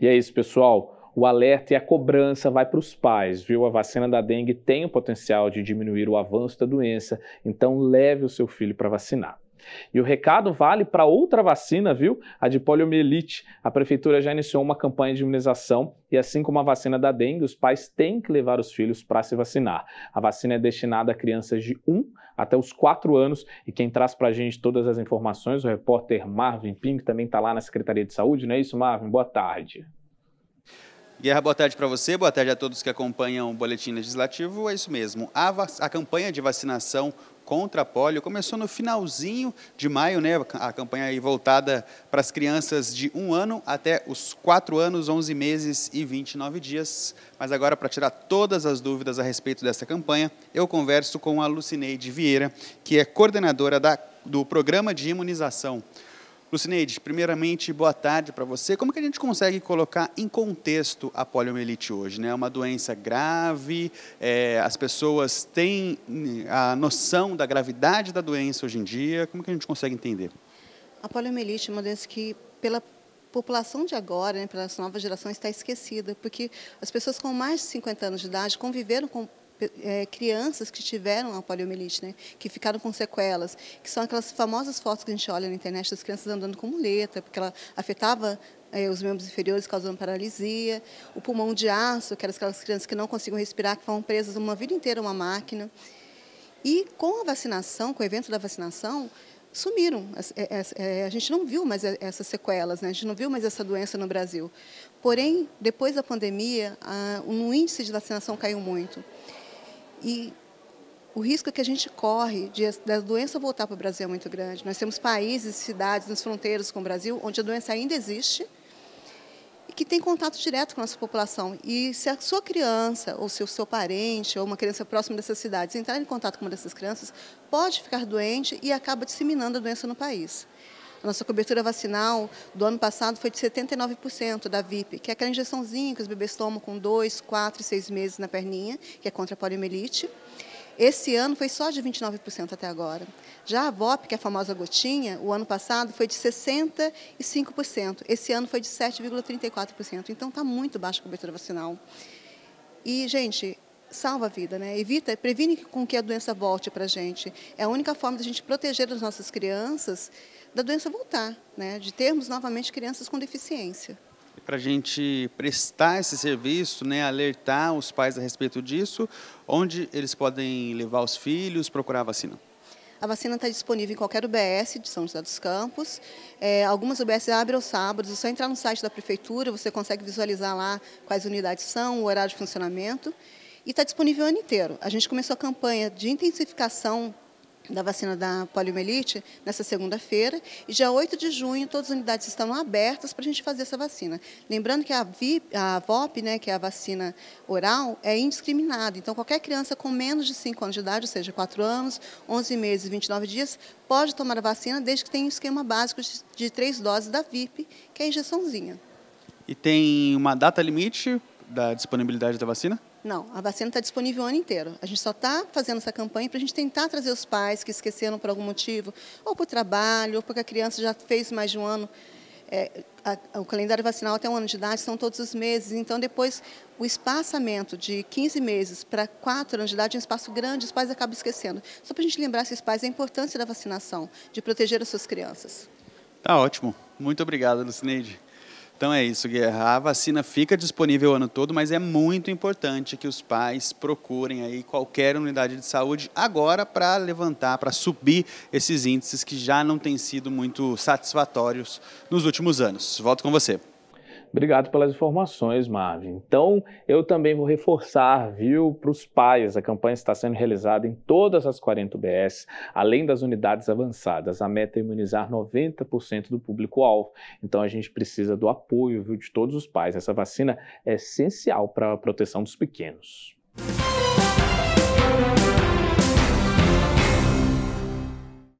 E é isso, pessoal. O alerta e a cobrança vai para os pais, viu? A vacina da dengue tem o potencial de diminuir o avanço da doença, então leve o seu filho para vacinar. E o recado vale para outra vacina, viu? A de poliomielite. A prefeitura já iniciou uma campanha de imunização e, assim como a vacina da dengue, os pais têm que levar os filhos para se vacinar. A vacina é destinada a crianças de 1 até os 4 anos e quem traz para a gente todas as informações, o repórter Marvin Pink também está lá na Secretaria de Saúde, não é isso, Marvin? Boa tarde. Guerra, boa tarde para você, boa tarde a todos que acompanham o Boletim Legislativo. É isso mesmo, a, a campanha de vacinação contra a polio começou no finalzinho de maio, né? A campanha aí voltada para as crianças de um ano até os quatro anos, 11 meses e 29 dias. Mas agora, para tirar todas as dúvidas a respeito dessa campanha, eu converso com a Lucineide Vieira, que é coordenadora da, do programa de imunização Lucineide, primeiramente, boa tarde para você. Como que a gente consegue colocar em contexto a poliomielite hoje? Né? É uma doença grave, é, as pessoas têm hum, a noção da gravidade da doença hoje em dia. Como que a gente consegue entender? A poliomielite é uma doença que, pela população de agora, né, pelas novas gerações, está esquecida, porque as pessoas com mais de 50 anos de idade conviveram com é, crianças que tiveram a poliomielite, né, que ficaram com sequelas, que são aquelas famosas fotos que a gente olha na internet das crianças andando com muleta, porque ela afetava é, os membros inferiores causando paralisia, o pulmão de aço, que eram aquelas crianças que não conseguiam respirar, que foram presas uma vida inteira a uma máquina. E com a vacinação, com o evento da vacinação, sumiram. É, é, é, a gente não viu mais essas sequelas, né? a gente não viu mais essa doença no Brasil. Porém, depois da pandemia, o índice de vacinação caiu muito. E o risco é que a gente corre de, da doença voltar para o Brasil é muito grande. Nós temos países, cidades nas fronteiras com o Brasil, onde a doença ainda existe e que tem contato direto com a nossa população. E se a sua criança, ou se o seu parente, ou uma criança próxima dessas cidades entrar em contato com uma dessas crianças, pode ficar doente e acaba disseminando a doença no país. A nossa cobertura vacinal do ano passado foi de 79% da VIP, que é aquela injeçãozinha que os bebês tomam com dois, quatro e seis meses na perninha, que é contra a poliomielite. Esse ano foi só de 29% até agora. Já a VOP, que é a famosa gotinha, o ano passado foi de 65%. Esse ano foi de 7,34%. Então está muito baixa a cobertura vacinal. E, gente, salva a vida, né? Evita, previne com que a doença volte para a gente. É a única forma de a gente proteger as nossas crianças da doença voltar, né? De termos novamente crianças com deficiência. Para a gente prestar esse serviço, né, alertar os pais a respeito disso, onde eles podem levar os filhos, procurar a vacina. A vacina está disponível em qualquer UBS de São José dos Campos. É, algumas UBS abrem aos sábados, é só entrar no site da prefeitura, você consegue visualizar lá quais unidades são, o horário de funcionamento e está disponível o ano inteiro. A gente começou a campanha de intensificação da vacina da poliomielite nessa segunda-feira e dia 8 de junho todas as unidades estão abertas para a gente fazer essa vacina. Lembrando que a, VIP, a VOP, né, que é a vacina oral, é indiscriminada. Então qualquer criança com menos de 5 anos de idade, ou seja, 4 anos, 11 meses e 29 dias, pode tomar a vacina desde que tenha um esquema básico de 3 doses da VIP, que é a injeçãozinha. E tem uma data limite da disponibilidade da vacina? Não, a vacina está disponível o ano inteiro. A gente só está fazendo essa campanha para a gente tentar trazer os pais que esqueceram por algum motivo, ou por trabalho, ou porque a criança já fez mais de um ano. É, a, o calendário vacinal até um ano de idade são todos os meses, então depois o espaçamento de 15 meses para 4 anos de idade é um espaço grande, os pais acabam esquecendo. Só para a gente lembrar esses pais a importância da vacinação, de proteger as suas crianças. Tá ótimo. Muito obrigado, Lucineide. Então é isso, Guerra. A vacina fica disponível o ano todo, mas é muito importante que os pais procurem aí qualquer unidade de saúde agora para levantar, para subir esses índices que já não têm sido muito satisfatórios nos últimos anos. Volto com você. Obrigado pelas informações, Marvin. Então, eu também vou reforçar, viu, para os pais, a campanha está sendo realizada em todas as 40 UBS, além das unidades avançadas. A meta é imunizar 90% do público-alvo. Então, a gente precisa do apoio, viu, de todos os pais. Essa vacina é essencial para a proteção dos pequenos. Música